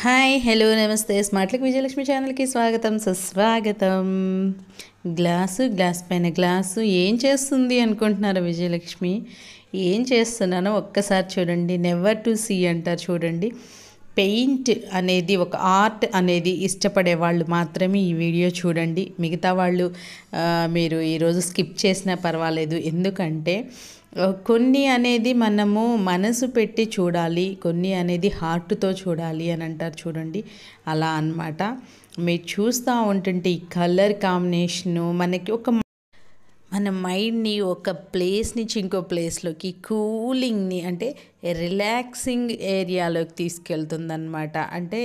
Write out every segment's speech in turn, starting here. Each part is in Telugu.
హాయ్ హలో నమస్తే స్మార్ట్ విజయలక్ష్మి ఛానల్కి స్వాగతం సుస్వాగతం గ్లాసు గ్లాస్ పైన గ్లాసు ఏం చేస్తుంది అనుకుంటున్నారా విజయలక్ష్మి ఏం చేస్తున్నానో ఒక్కసారి చూడండి నెవర్ టు సీ అంటారు చూడండి పెయింట్ అనేది ఒక ఆర్ట్ అనేది ఇష్టపడే వాళ్ళు మాత్రమే ఈ వీడియో చూడండి మిగతా వాళ్ళు మీరు ఈరోజు స్కిప్ చేసినా పర్వాలేదు ఎందుకంటే కొన్ని అనేది మనము మనసు పెట్టి చూడాలి కొన్ని అనేది హార్ట్తో చూడాలి అని అంటారు చూడండి అలా అనమాట మీరు చూస్తూ ఉంటుంటే ఈ కలర్ కాంబినేషను మనకి ఒక మన మైండ్ని ఒక ప్లేస్ నుంచి ఇంకో ప్లేస్లోకి కూలింగ్ని అంటే రిలాక్సింగ్ ఏరియాలోకి తీసుకెళ్తుందనమాట అంటే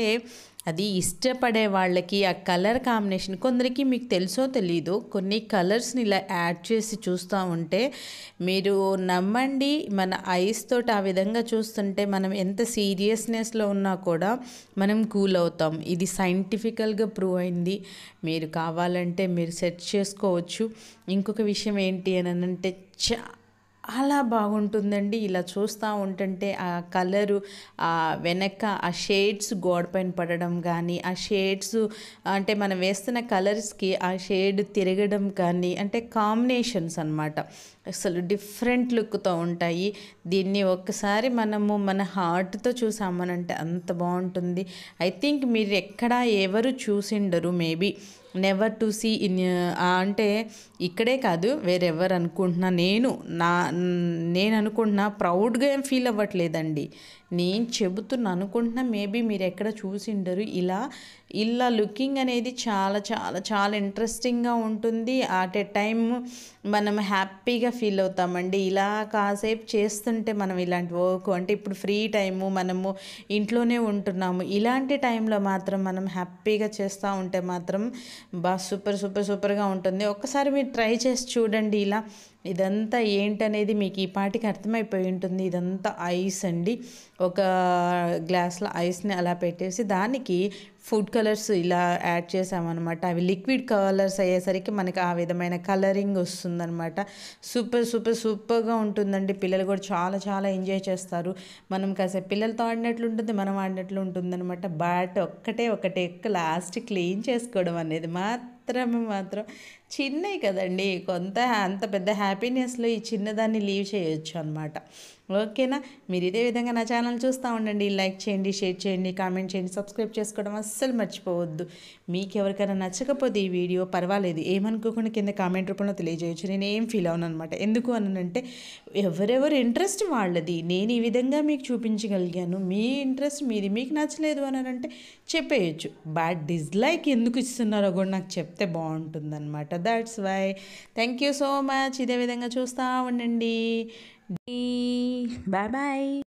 అది ఇష్టపడే వాళ్ళకి ఆ కలర్ కాంబినేషన్ కొందరికి మీకు తెలుసో తెలీదు కొన్ని కలర్స్ని ఇలా యాడ్ చేసి చూస్తూ ఉంటే మీరు నమ్మండి మన ఐస్ తోటి ఆ విధంగా చూస్తుంటే మనం ఎంత సీరియస్నెస్లో ఉన్నా కూడా మనం కూల్ అవుతాం ఇది సైంటిఫికల్గా ప్రూవ్ అయింది మీరు కావాలంటే మీరు సెర్చ్ చేసుకోవచ్చు ఇంకొక విషయం ఏంటి అని అంటే చా అలా బాగుంటుందండి ఇలా చూస్తూ ఉంటుంటే ఆ కలరు ఆ వెనక ఆ షేడ్స్ గోడపైన పడడం కానీ ఆ షేడ్స్ అంటే మనం వేస్తున్న కలర్స్కి ఆ షేడ్ తిరగడం కానీ అంటే కాంబినేషన్స్ అనమాట అసలు డిఫరెంట్ లుక్తో ఉంటాయి దీన్ని ఒక్కసారి మనము మన హార్ట్తో చూసామనంటే అంత బాగుంటుంది ఐ థింక్ మీరు ఎక్కడా ఎవరు చూసిండరు maybe never to see in అంటే ఇక్కడే కాదు వేరెవరు అనుకుంటున్నా నేను నా నేను అనుకుంటున్నా ప్రౌడ్గా ఏం ఫీల్ అవ్వట్లేదండి నేను చెబుతున్న అనుకుంటున్నా మేబీ మీరు ఎక్కడ చూసిండరు ఇలా ఇలా లుకింగ్ అనేది చాలా చాలా చాలా ఇంట్రెస్టింగ్గా ఉంటుంది అట్ ఏ టైం మనం హ్యాపీగా ఫీల్ అవుతామండి ఇలా కాసేపు చేస్తుంటే మనం ఇలాంటి వర్క్ అంటే ఇప్పుడు ఫ్రీ టైము మనము ఇంట్లోనే ఉంటున్నాము ఇలాంటి టైంలో మాత్రం మనం హ్యాపీగా చేస్తూ ఉంటే మాత్రం బా సూపర్ సూపర్ సూపర్గా ఉంటుంది ఒక్కసారి మీరు ట్రై చేసి చూడండి ఇలా ఇదంతా ఏంటనేది మీకు ఈ పాటికి అర్థమైపోయి ఉంటుంది ఇదంతా ఐస్ అండి ఒక గ్లాస్లో ఐస్ని అలా పెట్టేసి దానికి ఫుడ్ కలర్స్ ఇలా యాడ్ చేసామన్నమాట అవి లిక్విడ్ కలర్స్ అయ్యేసరికి మనకి ఆ విధమైన కలరింగ్ వస్తుందన్నమాట సూపర్ సూపర్ సూపర్గా ఉంటుందండి పిల్లలు కూడా చాలా చాలా ఎంజాయ్ చేస్తారు మనం కాసేపు పిల్లలతో ఆడినట్లు ఉంటుంది మనం ఆడినట్లు ఉంటుందన్నమాట బట్ ఒక్కటే ఒకటే లాస్ట్ క్లీన్ చేసుకోవడం అనేది మా మాత్రమే మాత్రం చిన్నవి కదండి కొంత అంత పెద్ద హ్యాపీనెస్లో ఈ చిన్నదాన్ని లీవ్ చేయొచ్చు అనమాట ఓకేనా మీరు ఇదే విధంగా నా ఛానల్ చూస్తూ ఉండండి లైక్ చేయండి షేర్ చేయండి కామెంట్ చేయండి సబ్స్క్రైబ్ చేసుకోవడం అస్సలు మర్చిపోవద్దు మీకు ఎవరికైనా నచ్చకపోతే ఈ వీడియో పర్వాలేదు ఏమనుకోకుండా కింద కామెంట్ రూపంలో తెలియజేయచ్చు నేను ఏం ఫీల్ అవును అనమాట ఎందుకు అనంటే ఎవరెవరు ఇంట్రెస్ట్ వాళ్ళది నేను ఈ విధంగా మీకు చూపించగలిగాను మీ ఇంట్రెస్ట్ మీది మీకు నచ్చలేదు అనంటే చెప్పేయచ్చు బ్యాడ్ డిస్లైక్ ఎందుకు ఇస్తున్నారో కూడా నాకు చెప్తే బాగుంటుందన్నమాట that's why thank you so much ఇదే విధంగా చూస్తూ ఉండండి Bye bye.